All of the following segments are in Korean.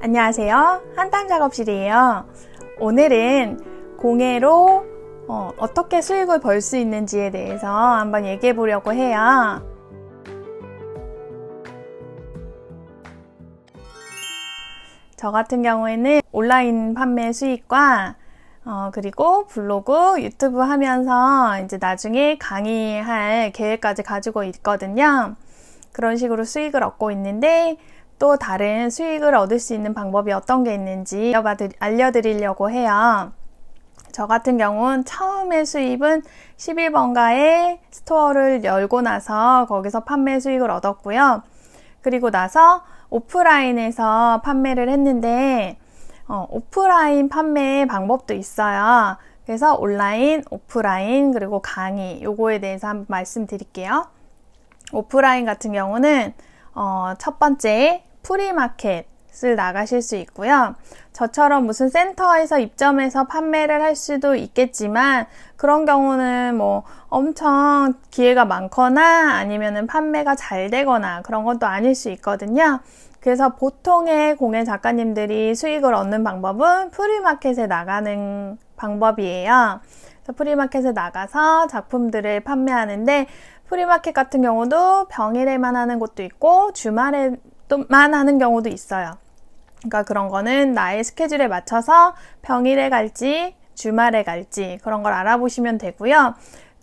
안녕하세요. 한땀 작업실이에요. 오늘은 공예로 어, 떻게 수익을 벌 수 있는지에 대해서 한번 얘기해 보려고 해요. 저 같은 경우에는 온라인 판매 수익과 어, 그리고 블로그, 유튜브 하면서 이제 나중에 강의할 계획까지 가지고 있거든요. 그런 식으로 수익을 얻고 있는데 또 다른 수익을 얻을 수 있는 방법이 어떤 게 있는지 알려드리려고 해요. 저 같은 경우는 처음에 수입은 11번가에 스토어를 열고 나서 거기서 판매 수익을 얻었고요. 그리고 나서 오프라인에서 판매를 했는데 어, 오프라인 판매 방법도 있어요. 그래서 온라인, 오프라인, 그리고 강의 요거에 대해서 한번 말씀드릴게요. 오프라인 같은 경우는 어, 첫 번째 프리마켓을 나가실 수 있고요. 저처럼 무슨 센터에서 입점해서 판매를 할 수도 있겠지만 그런 경우는 뭐 엄청 기회가 많거나 아니면은 판매가 잘 되거나 그런 것도 아닐 수 있거든요. 그래서 보통의 공예 작가님들이 수익을 얻는 방법은 프리마켓에 나가는 방법이에요. 프리마켓에 나가서 작품들을 판매하는데 프리마켓 같은 경우도 병일에만 하는 곳도 있고 주말에 또만 하는 경우도 있어요. 그러니까 그런 거는 나의 스케줄에 맞춰서 평일에 갈지 주말에 갈지 그런 걸 알아보시면 되고요.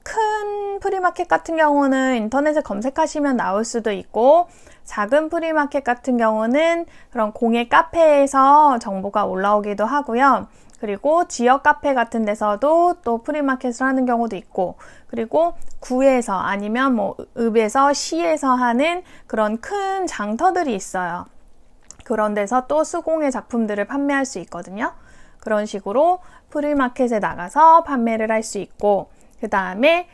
큰 프리마켓 같은 경우는 인터넷에 검색하시면 나올 수도 있고 작은 프리마켓 같은 경우는 그런 공예 카페에서 정보가 올라오기도 하고요. 그리고 지역 카페 같은 데서도 또 프리마켓을 하는 경우도 있고 그리고 구에서 아니면 뭐 읍에서 시에서 하는 그런 큰 장터들이 있어요. 그런 데서 또 수공예 작품들을 판매할 수 있거든요. 그런 식으로 프리마켓에 나가서 판매를 할 수 있고 그 다음에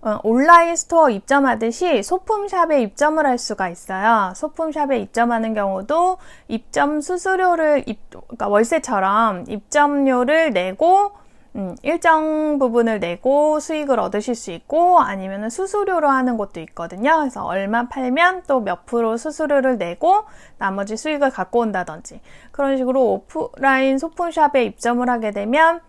어, 온라인 스토어 입점하듯이 소품샵에 입점을 할 수가 있어요. 소품샵에 입점하는 경우도 입점 수수료를 입, 그러니까 월세처럼 입점료를 내고 음, 일정 부분을 내고 수익을 얻으실 수 있고 아니면 수수료로 하는 것도 있거든요. 그래서 얼마 팔면 또 몇 프로 수수료를 내고 나머지 수익을 갖고 온다든지 그런 식으로 오프라인 소품샵에 입점을 하게 되면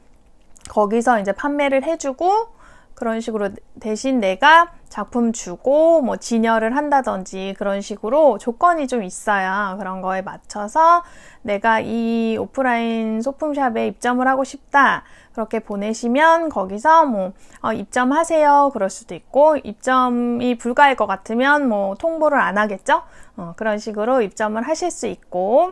거기서 이제 판매를 해주고 그런 식으로 대신 내가 작품 주고 뭐 진열을 한다든지 그런 식으로 조건이 좀 있어요. 그런 거에 맞춰서 내가 이 오프라인 소품샵에 입점을 하고 싶다. 그렇게 보내시면 거기서 뭐 어, 입점하세요. 그럴 수도 있고 입점이 불가할 것 같으면 뭐 통보를 안 하겠죠. 어, 그런 식으로 입점을 하실 수 있고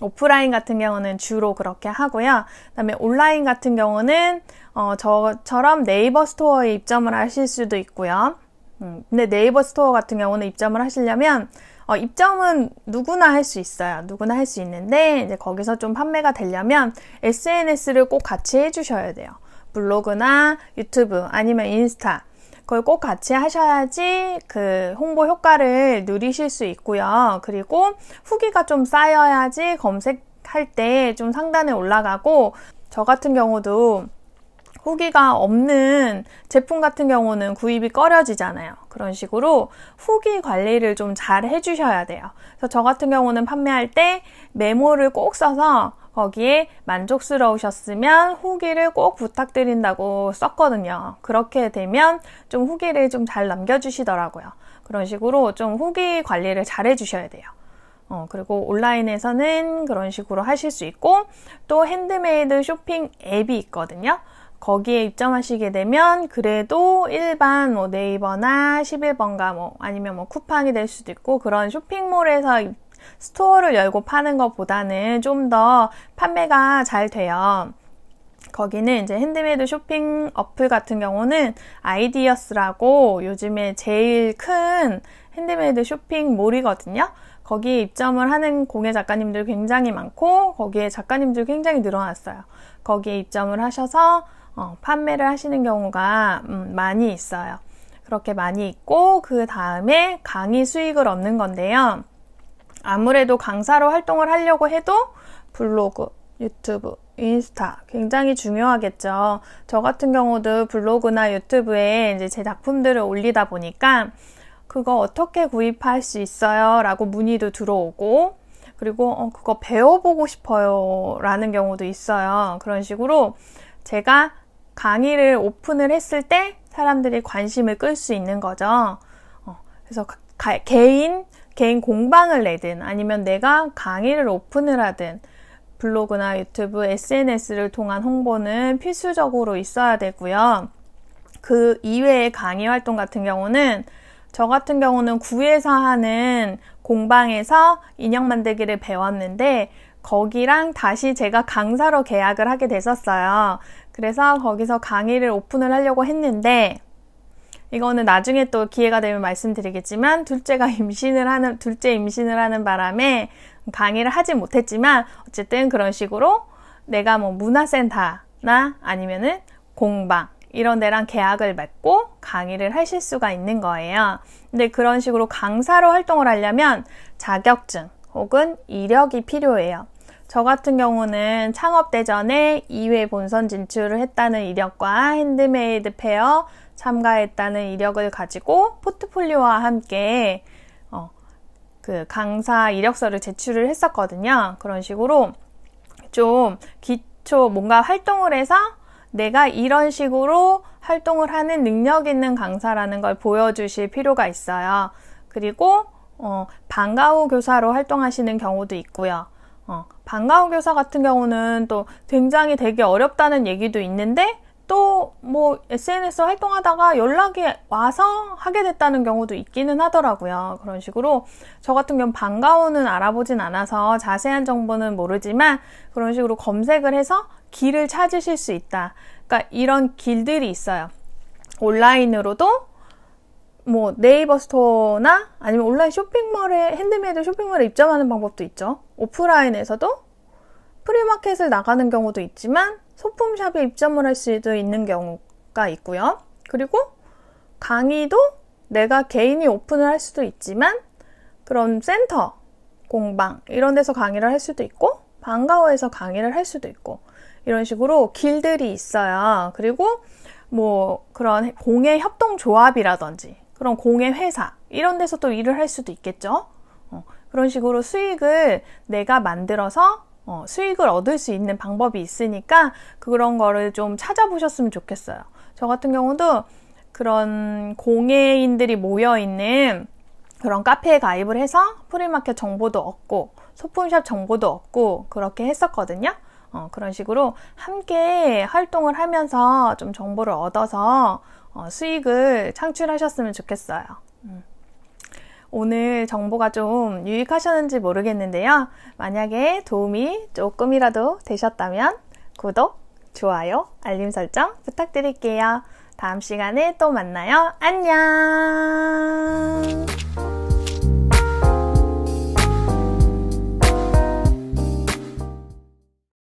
오프라인 같은 경우는 주로 그렇게 하고요. 그다음에 온라인 같은 경우는 어, 저처럼 네이버 스토어에 입점을 하실 수도 있고요. 음, 근데 네이버 스토어 같은 경우는 입점을 하시려면 어, 입점은 누구나 할 수 있어요. 누구나 할 수 있는데 이제 거기서 좀 판매가 되려면 SNS를 꼭 같이 해주셔야 돼요. 블로그나 유튜브 아니면 인스타 그걸 꼭 같이 하셔야지 그 홍보 효과를 누리실 수 있고요. 그리고 후기가 좀 쌓여야지 검색할 때 좀 상단에 올라가고 저 같은 경우도 후기가 없는 제품 같은 경우는 구입이 꺼려지잖아요. 그런 식으로 후기 관리를 좀 잘 해주셔야 돼요. 그래서 저 같은 경우는 판매할 때 메모를 꼭 써서 거기에 만족스러우셨으면 후기를 꼭 부탁드린다고 썼거든요. 그렇게 되면 좀 후기를 좀 잘 남겨주시더라고요. 그런 식으로 좀 후기 관리를 잘 해주셔야 돼요. 어, 그리고 온라인에서는 그런 식으로 하실 수 있고 또 핸드메이드 쇼핑 앱이 있거든요. 거기에 입점하시게 되면 그래도 일반 뭐 네이버나 11번가 뭐 아니면 뭐 쿠팡이 될 수도 있고 그런 쇼핑몰에서 스토어를 열고 파는 것보다는 좀 더 판매가 잘 돼요. 거기는 이제 핸드메이드 쇼핑 어플 같은 경우는 아이디어스라고 요즘에 제일 큰 핸드메이드 쇼핑몰이거든요. 거기에 입점을 하는 공예 작가님들 굉장히 많고 거기에 작가님들 굉장히 늘어났어요. 거기에 입점을 하셔서 어, 판매를 하시는 경우가 음, 많이 있어요. 그렇게 많이 있고 그 다음에 강의 수익을 얻는 건데요. 아무래도 강사로 활동을 하려고 해도 블로그, 유튜브, 인스타 굉장히 중요하겠죠. 저 같은 경우도 블로그나 유튜브에 이제 제 작품들을 올리다 보니까 그거 어떻게 구입할 수 있어요? 라고 문의도 들어오고 그리고 어, 그거 배워보고 싶어요. 라는 경우도 있어요. 그런 식으로 제가 강의를 오픈을 했을 때 사람들이 관심을 끌 수 있는 거죠. 어, 그래서 가, 개인 개인 공방을 내든 아니면 내가 강의를 오픈을 하든 블로그나 유튜브, SNS를 통한 홍보는 필수적으로 있어야 되고요. 그 이외의 강의 활동 같은 경우는 저 같은 경우는 구에서 하는 공방에서 인형 만들기를 배웠는데 거기랑 다시 제가 강사로 계약을 하게 됐었어요. 그래서 거기서 강의를 오픈을 하려고 했는데 이거는 나중에 또 기회가 되면 말씀드리겠지만 둘째가 임신을 하는 둘째 임신을 하는 바람에 강의를 하지 못했지만 어쨌든 그런 식으로 내가 뭐 문화센터나 아니면은 공방 이런 데랑 계약을 맺고 강의를 하실 수가 있는 거예요. 근데 그런 식으로 강사로 활동을 하려면 자격증 혹은 이력이 필요해요. 저 같은 경우는 창업대전에 2회 본선 진출을 했다는 이력과 핸드메이드 페어 참가했다는 이력을 가지고 포트폴리오와 함께 어, 그 강사 이력서를 제출을 했었거든요. 그런 식으로 좀 기초 뭔가 활동을 해서 내가 이런 식으로 활동을 하는 능력 있는 강사라는 걸 보여주실 필요가 있어요. 그리고 어, 방과후 교사로 활동하시는 경우도 있고요. 어, 반가운 교사 같은 경우는 또 굉장히 되게 어렵다는 얘기도 있는데 또 뭐 SNS 활동하다가 연락이 와서 하게 됐다는 경우도 있기는 하더라고요. 그런 식으로 저 같은 경우 방과후는 알아보진 않아서 자세한 정보는 모르지만 그런 식으로 검색을 해서 길을 찾으실 수 있다. 그러니까 이런 길들이 있어요. 온라인으로도 뭐 네이버 스토어나 아니면 온라인 쇼핑몰에 핸드메이드 쇼핑몰에 입점하는 방법도 있죠. 오프라인에서도 프리마켓을 나가는 경우도 있지만 소품샵에 입점을 할 수도 있는 경우가 있고요. 그리고 강의도 내가 개인이 오픈을 할 수도 있지만 그런 센터, 공방 이런 데서 강의를 할 수도 있고 방과후에서 강의를 할 수도 있고 이런 식으로 길들이 있어요. 그리고 뭐 그런 공예 협동조합이라든지 그런 공예 회사 이런 데서 또 일을 할 수도 있겠죠. 그런 식으로 수익을 내가 만들어서 어, 수익을 얻을 수 있는 방법이 있으니까 그런 거를 좀 찾아보셨으면 좋겠어요. 저 같은 경우도 그런 공예인들이 모여있는 그런 카페에 가입을 해서 프리마켓 정보도 얻고 소품샵 정보도 얻고 그렇게 했었거든요. 어, 그런 식으로 함께 활동을 하면서 좀 정보를 얻어서 어, 수익을 창출하셨으면 좋겠어요. 음. 오늘 정보가 좀 유익하셨는지 모르겠는데요. 만약에 도움이 조금이라도 되셨다면 구독, 좋아요, 알림 설정 부탁드릴게요. 다음 시간에 또 만나요. 안녕!